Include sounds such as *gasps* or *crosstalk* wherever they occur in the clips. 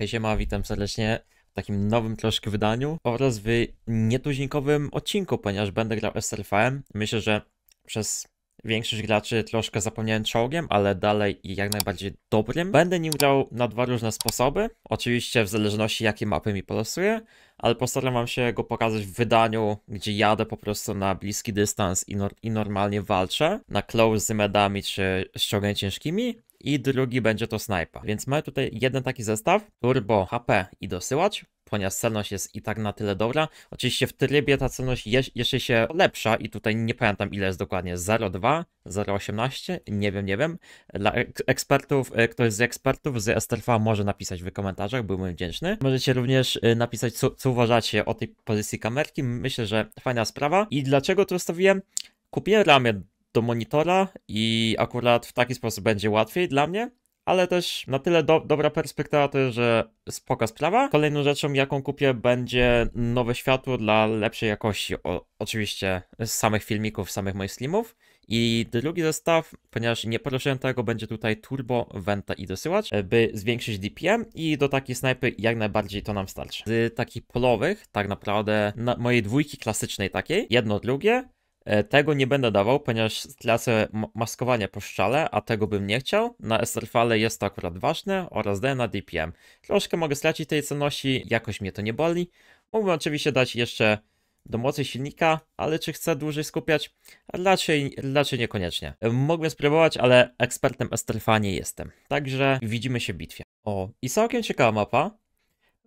Hej siema, witam serdecznie w takim nowym troszkę wydaniu oraz w nietuzinkowym odcinku, ponieważ będę grał SRFM. Myślę, że przez większość graczy troszkę zapomniałem czołgiem, ale dalej i jak najbardziej dobrym. Będę nim grał na dwa różne sposoby, oczywiście w zależności jakie mapy mi polosuje, ale postaram wam się go pokazać w wydaniu, gdzie jadę po prostu na bliski dystans i, nor i normalnie walczę, na close z medami czy ściągnięciami ciężkimi, i drugi będzie to snajpa. Więc mamy tutaj jeden taki zestaw, turbo, HP i dosyłać, ponieważ celność jest i tak na tyle dobra. Oczywiście w trybie ta celność je jeszcze się lepsza i tutaj nie pamiętam ile jest dokładnie, 0,2, 0,18, nie wiem, nie wiem. Dla ekspertów, e, ktoś z ekspertów z STRV może napisać w komentarzach, byłbym wdzięczny. Możecie również e, napisać co, co uważacie o tej pozycji kamerki, myślę, że fajna sprawa. I dlaczego to ustawiłem? Kupiłem ramię do monitora i akurat w taki sposób będzie łatwiej dla mnie, ale też na tyle do, dobra perspektywa to jest, że spoko sprawa. Kolejną rzeczą, jaką kupię, będzie nowe światło dla lepszej jakości, o, oczywiście z samych filmików, z samych moich slimów. I drugi zestaw, ponieważ nie poruszyłem tego, będzie tutaj turbo, wenta i dosyłacz, by zwiększyć DPM i do takiej snajpy jak najbardziej to nam starczy. Z takich polowych, tak naprawdę, na mojej dwójki klasycznej takiej, jedno, drugie, E, tego nie będę dawał, ponieważ tracę maskowanie po szczale, a tego bym nie chciał. Na Esterfale jest to akurat ważne oraz D na DPM. Troszkę mogę stracić tej cenności, jakoś mnie to nie boli. Mógłbym oczywiście dać jeszcze do mocy silnika, ale czy chcę dłużej skupiać? Raczej, raczej niekoniecznie. E, Mogłem spróbować, ale ekspertem Esterfa nie jestem. Także widzimy się w bitwie. O, i całkiem ciekawa mapa.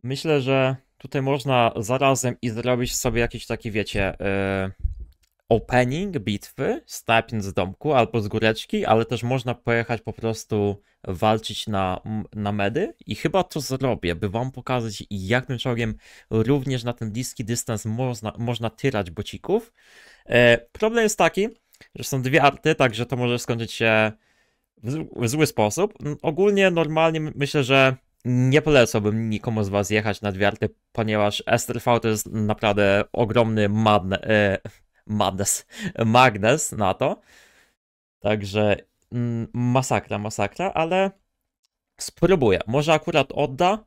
Myślę, że tutaj można zarazem i zrobić sobie jakiś taki, wiecie, yy opening bitwy, stając z domku albo z góreczki, ale też można pojechać po prostu walczyć na, na medy i chyba to zrobię, by wam pokazać jak tym czołgiem również na ten bliski dystans można, można tyrać bocików. E, problem jest taki, że są dwie arty, także to może skończyć się w zły sposób. Mm, ogólnie, normalnie myślę, że nie polecałbym nikomu z was jechać na dwie arty, ponieważ STRV to jest naprawdę ogromny madne, e, Madness, Magnes na to. Także mm, masakra, masakra, ale spróbuję. Może akurat odda.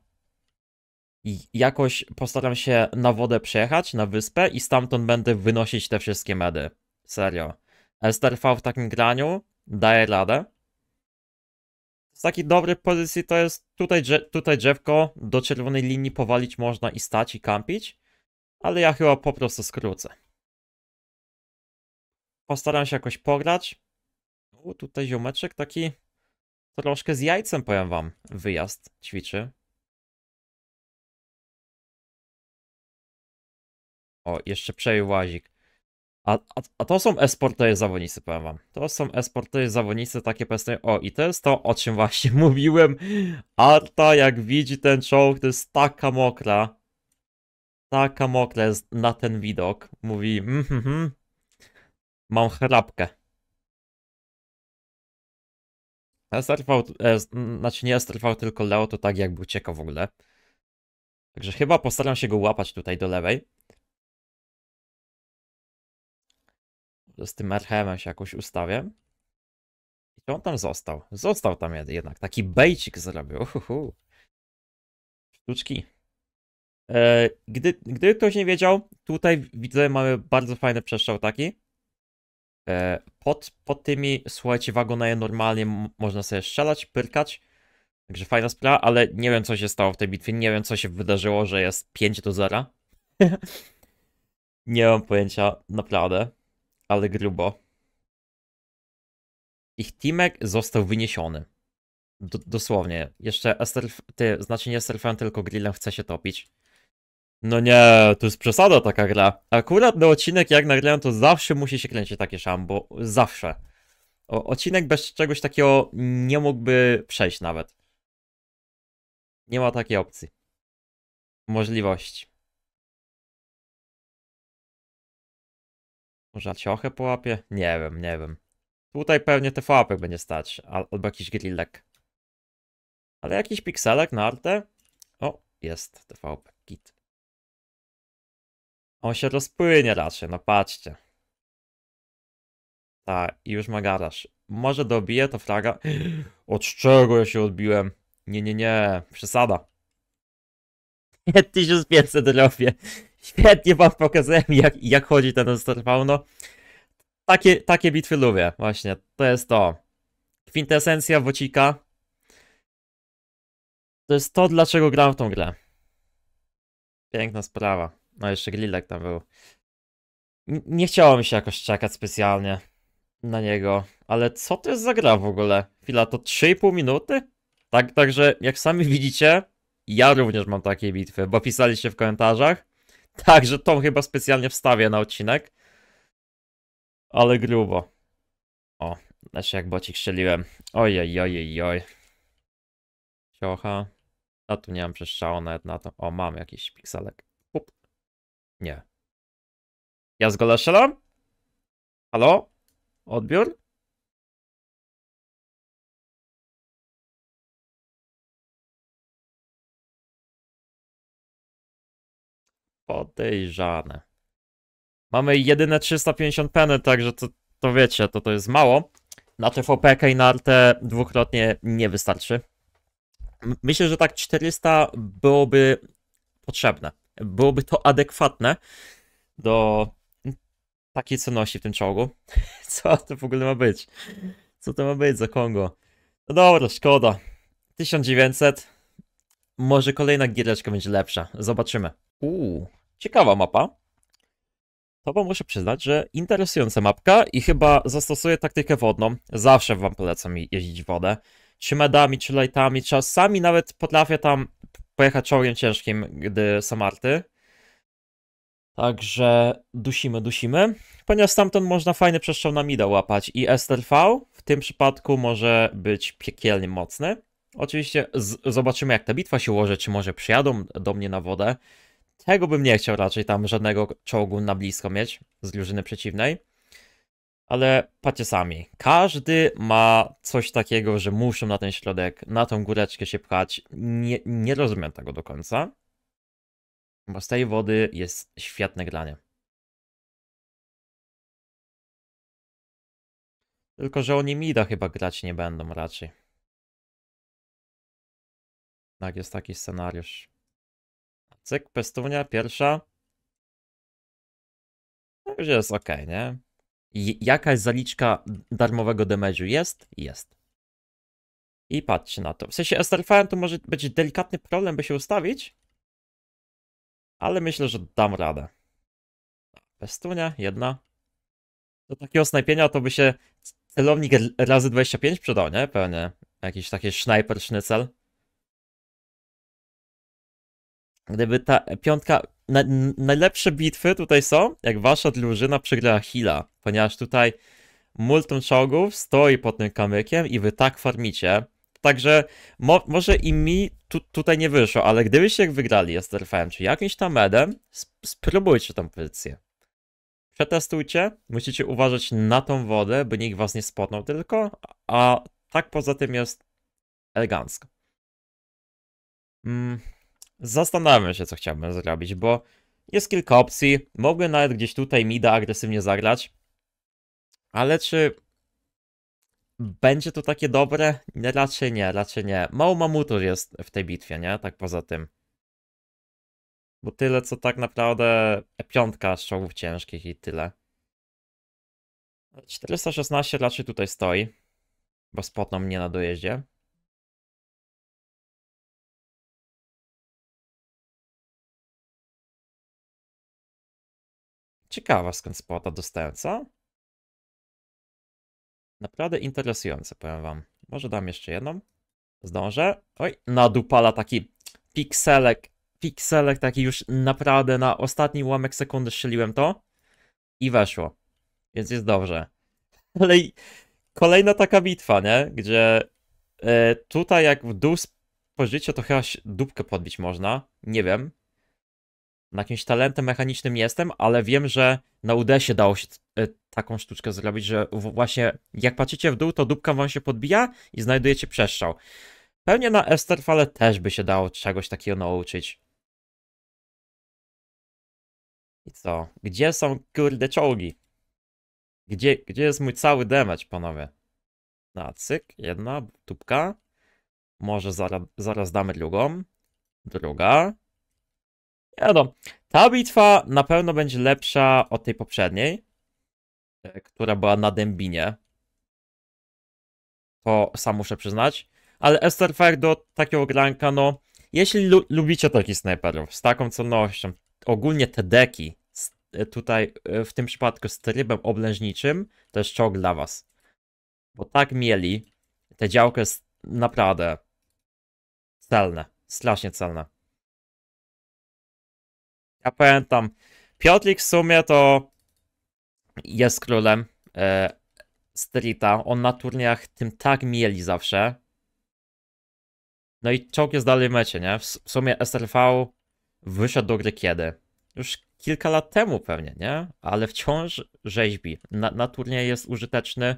I jakoś postaram się na wodę przejechać, na wyspę i stamtąd będę wynosić te wszystkie medy. Serio. STRV w takim graniu daje radę. Z takiej dobrej pozycji to jest tutaj, tutaj drzewko do czerwonej linii powalić można i stać i kampić, ale ja chyba po prostu skrócę. Postaram się jakoś pograć. U, tutaj ziomeczek taki troszkę z jajcem, powiem wam, wyjazd ćwiczy. O, jeszcze przejął łazik. A, a, a to są esportowe zawodnicy, powiem wam. To są esportowe zawodnicy, takie powiedzmy, o i to jest to, o czym właśnie *laughs* mówiłem. Arta, jak widzi ten czołg, to jest taka mokra. Taka mokra jest na ten widok. Mówi, mhm, mm, mm, mm. Mam chrapkę. Esterwał, e, znaczy nie esterwał, tylko Leo to tak jakby uciekał w ogóle. Także chyba postaram się go łapać tutaj do lewej. Z tym Erhemem się jakoś ustawię. I on tam został. Został tam jednak. Taki bejcik zrobił. Uhuhu. Sztuczki. E, gdy, gdy ktoś nie wiedział, tutaj widzę mamy bardzo fajny przestrzał taki. E, pod, pod tymi, słuchajcie, wagonaje normalnie można sobie strzelać, pyrkać. Także fajna sprawa, ale nie wiem, co się stało w tej bitwie. Nie wiem, co się wydarzyło, że jest 5 do 0. *laughs* nie mam pojęcia, naprawdę. Ale grubo. Ich teamek został wyniesiony. D dosłownie. Jeszcze Ester, ty, znaczy nie Esterfan, tylko grillem chce się topić. No nie, to jest przesada taka gra. Akurat na odcinek jak nagrałem to zawsze musi się kręcić takie szambo. Zawsze. O, odcinek bez czegoś takiego nie mógłby przejść nawet. Nie ma takiej opcji. Możliwości. Może ciochę połapie? Nie wiem, nie wiem. Tutaj pewnie te łapek będzie stać, albo jakiś grillek. Ale jakiś pikselek na artę? O, jest TVP kit. On się rozpłynie raczej, no patrzcie. Tak, i już ma garaż. Może dobiję to fraga. *gasps* Od czego ja się odbiłem? Nie, nie, nie, przesada. 1500 *laughs* robię. Świetnie wam pokazałem, jak, jak chodzi ten Monster Fauno. Takie, takie bitwy lubię, właśnie. To jest to. Kwintesencja Wocika. To jest to, dlaczego gram w tą grę. Piękna sprawa. No jeszcze Grillek tam był. nie chciało mi się jakoś czekać specjalnie na niego. Ale co to jest za gra w ogóle? Chwila, to 3,5 minuty? Tak, także jak sami widzicie, ja również mam takie bitwy, bo pisaliście w komentarzach. *laughs* Także tą chyba specjalnie wstawię na odcinek. Ale grubo. O, znaczy jak bocik strzeliłem. Ojej, ojej, oj. Ciocha. A tu nie mam przestrzału nawet na to. O, mam jakiś pikselek. Nie. Ja z gola Halo? Odbiór? Podejrzane. Mamy jedyne 350 peny, także to, to wiecie, to to jest mało. Na TVPK i na RT dwukrotnie nie wystarczy. Myślę, że tak 400 byłoby potrzebne byłoby to adekwatne do takiej cenności w tym czołgu. *laughs* Co to w ogóle ma być? Co to ma być za Kongo? No dobra, szkoda. 1900. Może kolejna giereczka będzie lepsza. Zobaczymy. Uuu, ciekawa mapa. To wam muszę przyznać, że interesująca mapka i chyba zastosuję taktykę wodną. Zawsze wam polecam jeździć wodę. Czy medami, czy lightami. Czasami nawet potrafię tam pojechać czołgiem ciężkim, gdy są arty. Także dusimy, dusimy. Ponieważ stamtąd można fajny przestrzał na mida łapać i STRV w tym przypadku może być piekielnie mocny. Oczywiście zobaczymy jak ta bitwa się ułoży, czy może przyjadą do mnie na wodę. Tego bym nie chciał raczej tam żadnego czołgu na blisko mieć z drużyny przeciwnej. Ale patrzcie sami, każdy ma coś takiego, że muszą na ten środek, na tą góreczkę się pchać. Nie, nie rozumiem tego do końca, bo z tej wody jest świetne granie. Tylko, że oni mida chyba grać nie będą raczej. Tak, jest taki scenariusz. Cyk, pestunia, pierwsza. No już jest ok, nie? jakaś zaliczka darmowego damage'u jest? Jest. I patrzcie na to. W sensie SRFM to może być delikatny problem, by się ustawić. Ale myślę, że dam radę. Pestunia, jedna. Do takiego snajpienia to by się celownik razy 25 przydał, nie? Pewnie. Jakiś taki sniper sznycel. Gdyby ta piątka na, najlepsze bitwy tutaj są, jak wasza drużyna przegra Hila, ponieważ tutaj multum czołgów stoi pod tym kamykiem i wy tak farmicie. Także mo może i mi tu tutaj nie wyszło, ale gdybyście wygrali STRFM czy jakimś tam medem, sp spróbujcie tą pozycję. Przetestujcie, musicie uważać na tą wodę, by nikt was nie spotnął tylko, a tak poza tym jest elegancko. Mm, Zastanawiam się, co chciałbym zrobić, bo jest kilka opcji. Mogę nawet gdzieś tutaj mida agresywnie zagrać. Ale czy będzie to takie dobre? Nie, raczej nie, raczej nie. Mało mamutów jest w tej bitwie, nie? Tak poza tym. Bo tyle, co tak naprawdę piątka z czołgów ciężkich i tyle. 416 raczej tutaj stoi, bo spotną mnie na dojeździe. Ciekawa skąd spota dostałem, co? Naprawdę interesujące, powiem wam. Może dam jeszcze jedną? Zdążę? Oj, nadupala taki pikselek. Pikselek taki już naprawdę na ostatni ułamek sekundy strzeliłem to. I weszło. Więc jest dobrze. *laughs* Ale kolejna taka bitwa, nie? Gdzie y, tutaj jak w dół spojrzycie, to chyba dupkę podbić można. Nie wiem na jakimś talentem mechanicznym jestem, ale wiem, że na się dało się e, taką sztuczkę zrobić, że właśnie jak patrzycie w dół, to dupka wam się podbija i znajdujecie przestrzał. Pewnie na Esterfale też by się dało czegoś takiego nauczyć. I co? Gdzie są kurde czołgi? Gdzie, gdzie jest mój cały damage, panowie? Na cyk, jedna tubka. Może zaraz damy drugą. Druga. Wiadomo, ta bitwa na pewno będzie lepsza od tej poprzedniej, e, która była na Dębinie. To sam muszę przyznać. Ale Esterfire do takiego granka, no, jeśli lu lubicie takich snajperów z taką cennością, ogólnie te deki, e, tutaj e, w tym przypadku z trybem oblężniczym, to jest czołg dla was. Bo tak mieli, te działka jest naprawdę celne, strasznie celne. Ja pamiętam. Piotlik w sumie to jest królem e, streeta. On na turniejach tym tak mieli zawsze. No i czołg jest dalej w mecie, nie? W, w sumie SRV wyszedł do gry kiedy? Już kilka lat temu pewnie, nie? Ale wciąż rzeźbi. Na, na jest użyteczny.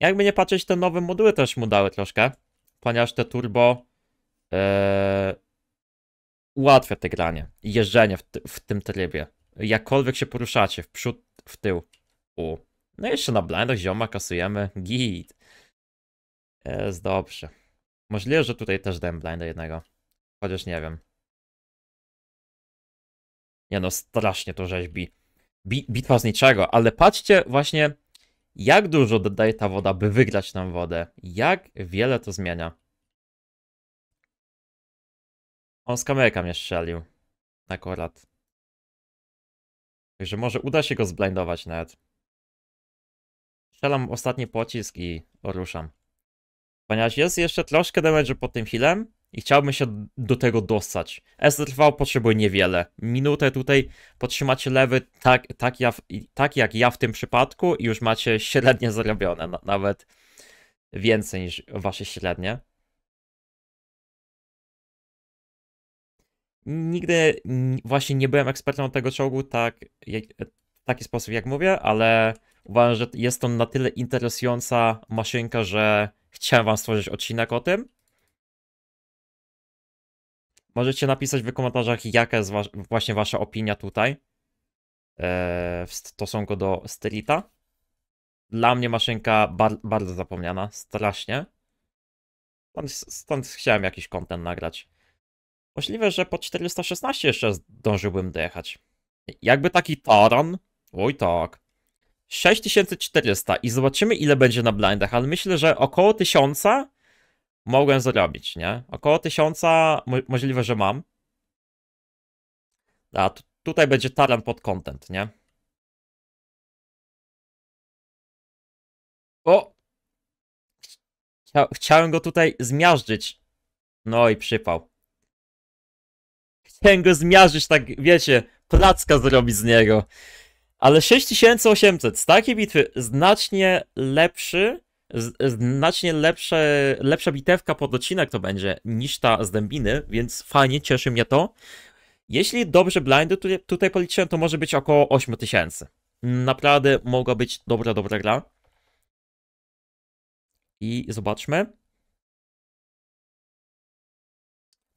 Jakby nie patrzeć, te nowe moduły też mu dały troszkę, ponieważ te turbo... E, ułatwia te granie, jeżdżenie w, w, tym trybie. Jakkolwiek się poruszacie, w przód, w tył. U. No jeszcze na blendach zioma kasujemy. Git. Jest dobrze. Możliwe, że tutaj też dałem blinda jednego. Chociaż nie wiem. Nie no, strasznie to rzeźbi. Bi bitwa z niczego, ale patrzcie właśnie, jak dużo dodaje ta woda, by wygrać nam wodę. Jak wiele to zmienia. On z kamerka mnie strzelił. Akurat. Także może uda się go zblindować nawet. Strzelam ostatni pocisk i ruszam. Ponieważ jest jeszcze troszkę damage pod tym healem i chciałbym się do tego dostać. SDTV potrzebuje niewiele. Minutę tutaj potrzymacie lewy tak, tak, ja tak jak ja w tym przypadku i już macie średnie *laughs* zrobione. No, nawet więcej niż wasze średnie. Nigdy właśnie nie byłem ekspertem od tego czołgu tak, jak, w taki sposób, jak mówię, ale uważam, że jest to na tyle interesująca maszynka, że chciałem wam stworzyć odcinek o tym. Możecie napisać w komentarzach, jaka jest was, właśnie wasza opinia tutaj e, w stosunku do Strita. Dla mnie maszynka bar bardzo zapomniana, strasznie. Stąd, stąd chciałem jakiś kontent nagrać. Możliwe, że po 416 jeszcze zdążyłbym dojechać. Jakby taki taran. Oj tak. 6400 i zobaczymy ile będzie na blindach, ale myślę, że około 1000 mogłem zrobić, nie? Około 1000 mo możliwe, że mam. A tutaj będzie taran pod content, nie? O! Chcia chciałem go tutaj zmiażdżyć. No i przypał. Chciałem go zmiażyć, tak wiecie, placka zrobić z niego. Ale 6800 z takiej bitwy znacznie lepszy, znacznie lepsze, lepsza bitewka pod odcinek to będzie niż ta z Dębiny, więc fajnie, cieszy mnie to. Jeśli dobrze blindy tutaj policzyłem, to może być około 8000. Naprawdę mogła być dobra, dobra gra. I zobaczmy.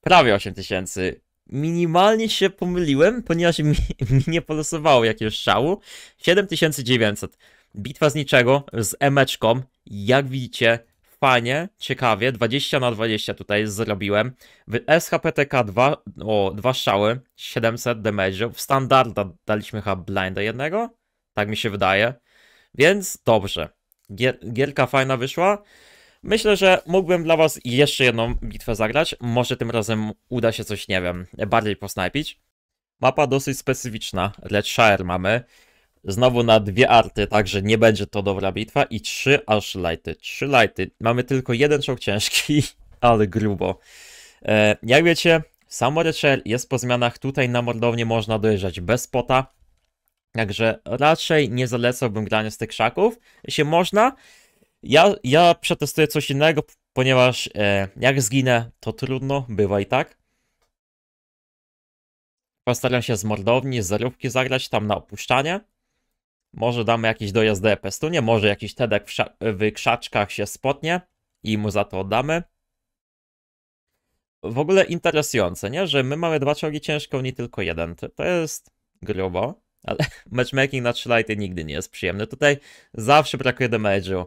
Prawie 8000 minimalnie się pomyliłem, ponieważ mi, *laughs* mi nie polosowało jakiegoś szału. 7900. Bitwa z niczego, z emeczką. Jak widzicie, fajnie, ciekawie. 20 na 20 tutaj zrobiłem. W SHPTK 2, o, dwa szały, 700 damage. W standarda daliśmy chyba blinda jednego, tak mi się wydaje. Więc dobrze. Gier, gierka fajna wyszła. Myślę, że mógłbym dla was jeszcze jedną bitwę zagrać. Może tym razem uda się coś, nie wiem, bardziej posnajpić. Mapa dosyć specyficzna. Red Shire mamy. Znowu na dwie arty, także nie będzie to dobra bitwa. I trzy aż lighty. Trzy lighty. Mamy tylko jeden czołg ciężki, *laughs* ale grubo. E, jak wiecie, samo Red Shire jest po zmianach. Tutaj na mordownie można dojeżdżać bez pota. Także raczej nie zalecałbym grania z tych szaków. Jeśli można, ja, ja przetestuję coś innego, ponieważ e, jak zginę, to trudno, bywa i tak. Postaram się z mordowni, z zarówki zagrać tam na opuszczanie. Może damy jakiś dojazd do Epestunie, może jakiś Tedek w, w krzaczkach się spotnie i mu za to oddamy. W ogóle interesujące, nie? Że my mamy dwa czołgi ciężkie, nie tylko jeden. To jest grubo, ale *laughs* matchmaking na 3 lighty nigdy nie jest przyjemny. Tutaj zawsze brakuje damage'u.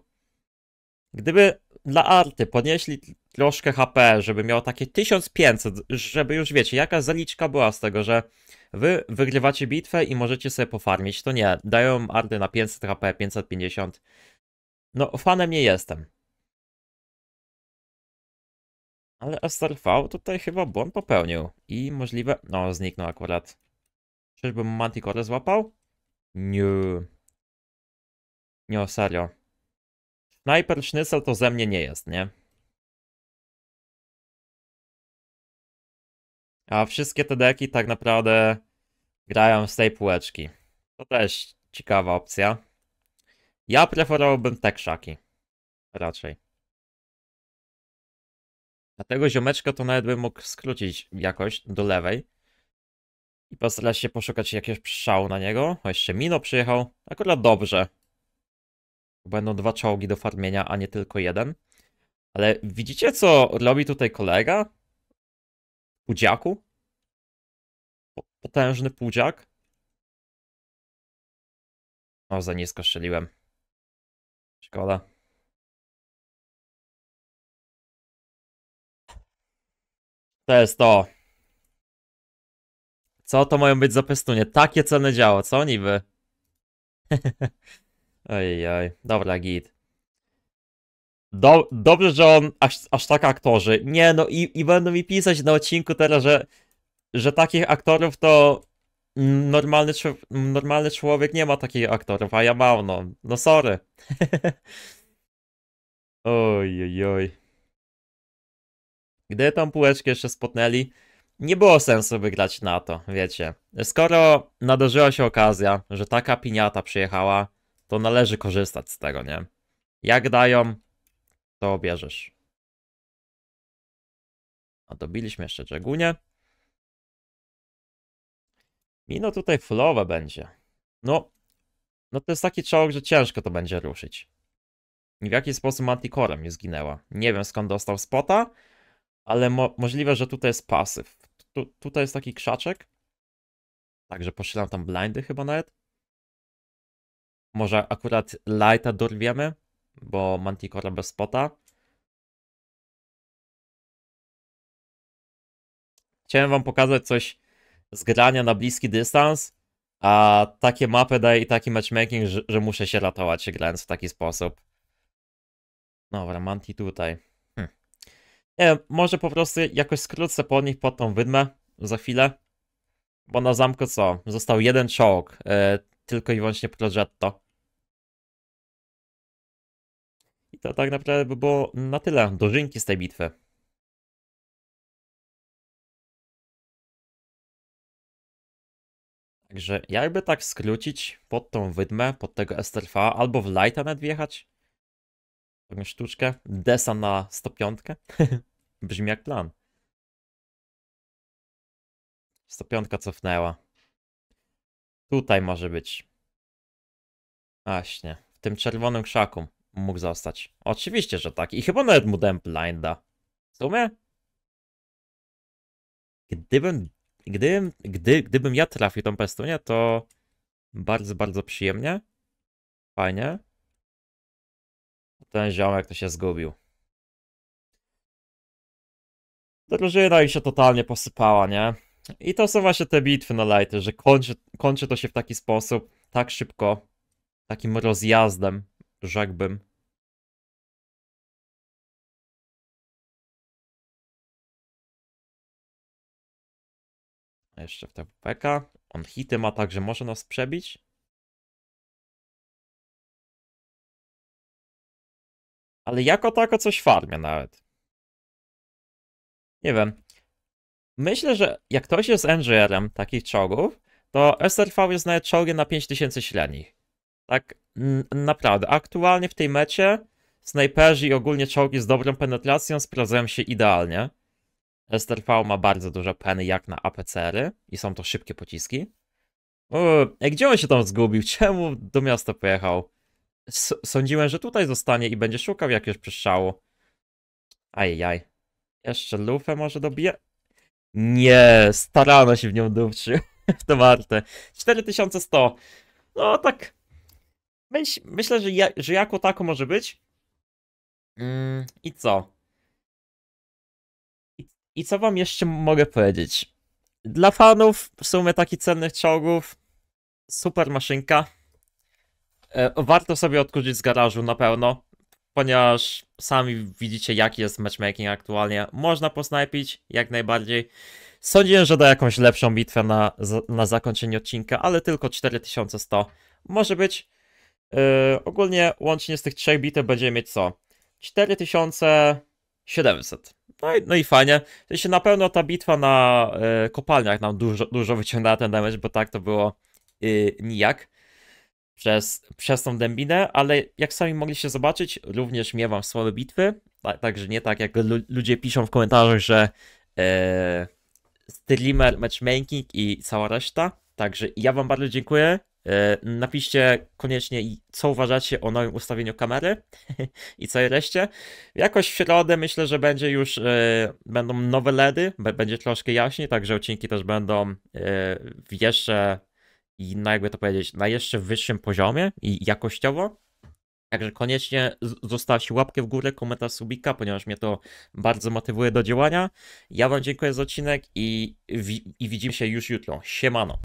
Gdyby dla Arty podnieśli troszkę HP, żeby miał takie 1500, żeby już wiecie, jaka zaliczka była z tego, że wy wygrywacie bitwę i możecie sobie pofarmić, to nie, dają Arty na 500 HP, 550. No, fanem nie jestem. Ale SRV tutaj chyba błąd popełnił i możliwe... No, zniknął akurat. Czyżbym Manticore złapał? Nie. Nie, serio. Najpierw sznycel to ze mnie nie jest, nie? A wszystkie te deki tak naprawdę grają z tej półeczki. To też ciekawa opcja. Ja preferowałbym te krzaki. Raczej. A tego ziomeczka to nawet bym mógł skrócić jakoś do lewej. I postarać się poszukać jakiegoś szału na niego. O, jeszcze Mino przyjechał. Akurat dobrze. Będą dwa czołgi do farmienia, a nie tylko jeden. Ale widzicie, co robi tutaj kolega? Pudziaku? Potężny pudziak? O, za nisko strzeliłem. Szkoda. To jest to. Co to mają być za pestunie? Takie cenne działo, co niby? *laughs* Ojej, dobra git. Do, dobrze, że on aż, aż tak aktorzy. Nie no i, i będą mi pisać na odcinku teraz, że, że takich aktorów to normalny, normalny człowiek nie ma takich aktorów, a ja mam no. No sorry. *laughs* oj, oj, oj. Gdy tam półeczkę jeszcze spotnęli, nie było sensu wygrać na to, wiecie. Skoro nadarzyła się okazja, że taka piniata przyjechała, to należy korzystać z tego, nie? Jak dają, to bierzesz. A dobiliśmy jeszcze Dżegunie. Mino tutaj fullowe będzie. No, no to jest taki czołg, że ciężko to będzie ruszyć. I w jaki sposób Manticore mi zginęła. Nie wiem skąd dostał spota, ale mo możliwe, że tutaj jest pasyw. Tu tutaj jest taki krzaczek. Także posiadam tam blindy chyba nawet. Może akurat Lighta dorwiemy, bo Manticora bez spota. Chciałem wam pokazać coś z grania na bliski dystans, a takie mapy daje i taki matchmaking, że, że muszę się ratować grając w taki sposób. Dobra, Manti tutaj. Hm. Nie może po prostu jakoś skrócę po nich pod tą wydmę za chwilę. Bo na zamku co? Został jeden czołg, yy, tylko i wyłącznie Progetto. to tak naprawdę by było na tyle. Dożynki z tej bitwy. Także jakby tak skrócić pod tą wydmę, pod tego STRV, albo w Lighta nawet wjechać. Taką sztuczkę. Desa na 105. *laughs* Brzmi jak plan. 105 cofnęła. Tutaj może być. Właśnie, w tym czerwonym krzaku mógł zostać. Oczywiście, że tak. I chyba nawet mu dałem blinda. W sumie? Gdybym, gdybym, gdy, gdybym ja trafił tą pestunię, to bardzo, bardzo przyjemnie. Fajnie. Ten ziomek to się zgubił. Drużyna i się totalnie posypała, nie? I to są właśnie te bitwy na lighty, że kończy, kończy to się w taki sposób, tak szybko, takim rozjazdem żagbem Jeszcze w TPK. On hity ma także może nas przebić. Ale jako tako coś farmie nawet. Nie wiem. Myślę, że jak ktoś jest engineerem takich czołgów, to SRV jest nawet czołgiem na 5000 średnich. Tak Mm, naprawdę, aktualnie w tej mecie snajperzy i ogólnie czołgi z dobrą penetracją sprawdzają się idealnie. STRV ma bardzo dużo peny jak na APCR-y i są to szybkie pociski. Uuu, e, gdzie on się tam zgubił? *laughs* Czemu do miasta pojechał? S sądziłem, że tutaj zostanie i będzie szukał jakiegoś przestrzału. Ajajaj. Jeszcze lufę może dobije? Nie, starano się w nią dupczy. w *laughs* to warte. 4100. No tak myślę, że, ja, że jako tako może być. Mm, I co? I, I, co wam jeszcze mogę powiedzieć? Dla fanów w sumie takich cennych czołgów super maszynka. E, warto sobie odkurzyć z garażu na pewno, ponieważ sami widzicie jaki jest matchmaking aktualnie. Można posnajpić jak najbardziej. Sądziłem, że da jakąś lepszą bitwę na, na zakończenie odcinka, ale tylko 4100 może być. Yy, ogólnie łącznie z tych trzech bitew będziemy mieć co? 4700. No i, no i fajnie. Się na pewno ta bitwa na y, kopalniach nam dużo, dużo wyciągnęła ten damage, bo tak to było y, nijak przez, przez tą dębinę, ale jak sami mogliście zobaczyć, również miewam słabe bitwy, także nie tak jak lu ludzie piszą w komentarzach, że y, streamer, matchmaking i cała reszta. Także ja wam bardzo dziękuję E, napiszcie koniecznie, co uważacie o nowym ustawieniu kamery *laughs* i co reszcie. Jakoś w środę myślę, że będzie już e, będą nowe LEDy, będzie troszkę jaśniej, także odcinki też będą e, jeszcze i no jakby to powiedzieć, na jeszcze wyższym poziomie i jakościowo. Także koniecznie zostawcie łapkę w górę, komentarz subika, ponieważ mnie to bardzo motywuje do działania. Ja Wam dziękuję za odcinek i, i widzimy się już jutro. Siemano.